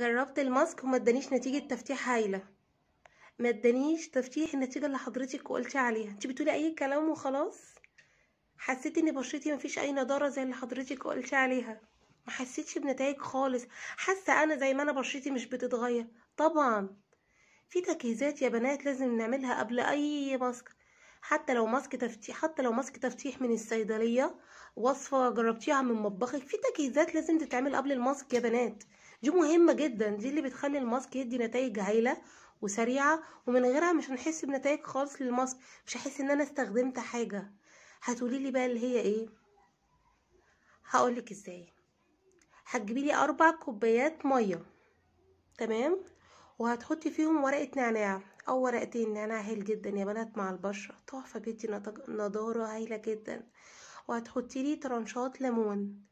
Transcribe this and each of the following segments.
جربت الماسك وما ادانيش نتيجه تفتيح هايله ما ادانيش تفتيح النتيجه اللي حضرتك قلتي عليها انت بتقولي اي كلام وخلاص حسيت ان بشرتي مفيش اي نضاره زي اللي حضرتك قلتي عليها ما حسيتش بنتائج خالص حاسه انا زي ما انا بشرتي مش بتتغير طبعا في تجهيزات يا بنات لازم نعملها قبل اي ماسك حتى لو ماسك تفتيح حتى لو ماسك تفتيح من الصيدليه وصفه جربتيها من مطبخك في تجهيزات لازم تتعمل قبل الماسك يا بنات دي مهمة جدا دي اللي بتخلي الماسك يدي نتائج هايلة وسريعة ومن غيرها مش هنحس بنتائج خالص للماسك مش هحس ان انا استخدمت حاجة هتقولي لي بقى اللي هي ايه هقولك ازاي هتجيبي لي اربع كوبايات ميه تمام وهتحطي فيهم ورقه نعناع او ورقتين نعناع هايل جدا يا بنات مع البشره تحفه بيدي نضاره هايله جدا وهتحطي لي ترنشات ليمون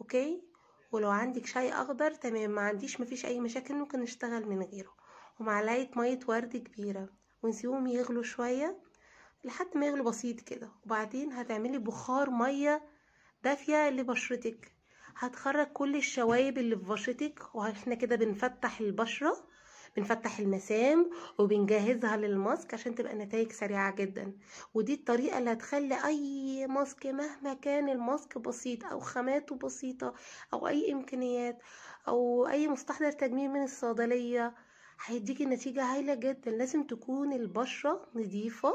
اوكي ولو عندك شاي اخضر تمام ما عنديش مفيش اي مشاكل ممكن نشتغل من غيره ومعلقه ميه ورد كبيره ونسيبهم يغلوا شويه لحد ما يغلوا بسيط كده وبعدين هتعملي بخار ميه دافيه لبشرتك هتخرج كل الشوايب اللي في بشرتك واحنا كده بنفتح البشره بنفتح المسام وبنجهزها للماسك عشان تبقى نتائج سريعة جدا ودي الطريقة اللي هتخلي اي ماسك مهما كان الماسك بسيط او خاماته بسيطة او اي امكانيات او اي مستحضر تجميل من الصيدلية هيديكي نتيجة هايلة جدا لازم تكون البشرة نضيفة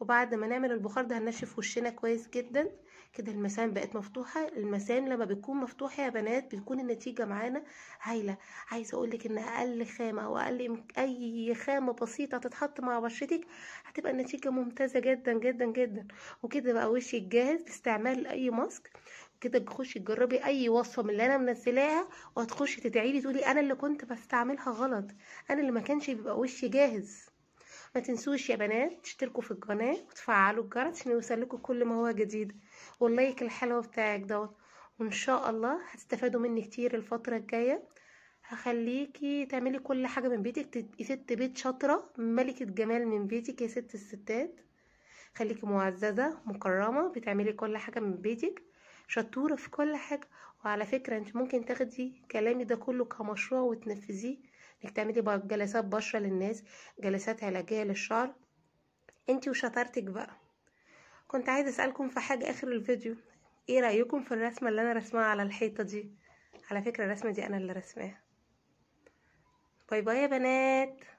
وبعد ما نعمل البخار ده هنشف وشنا كويس جدا كده المسام بقت مفتوحة المسام لما بتكون مفتوحة يا بنات بتكون النتيجة معانا هايلة عايزة اقولك ان اقل خامة او اقل اي خامة بسيطة تتحط مع بشرتك هتبقى النتيجة ممتازة جدا جدا جدا وكده بقى وشك جاهز باستعمال اي ماسك كده تخشي تجربي اي وصفه من اللي انا منزلاها وهتخشي تدعيلي تقولي انا اللي كنت بستعملها غلط انا اللي ما كانش بيبقى وشي جاهز ما تنسوش يا بنات تشتركوا في القناه وتفعلوا الجرس عشان يوصلكوا كل ما هو جديد واللايك الحلو بتاعك دوت وان شاء الله هتستفادوا مني كتير الفتره الجايه هخليكي تعملي كل حاجه من بيتك تبقي ست بيت شاطره ملكه جمال من بيتك يا ست الستات خليكي معززه مكرمه بتعملي كل حاجه من بيتك شطوره في كل حاجه وعلى فكره انت ممكن تاخدي كلامي ده كله كمشروع وتنفذيه انك تعملي جلسات بشره للناس جلسات علاجيه للشعر انت وشطارتك بقى كنت عايزه اسالكم في حاجه اخر الفيديو ايه رايكم في الرسمه اللي انا رسمها على الحيطه دي على فكره الرسمه دي انا اللي رسماها باي باي يا بنات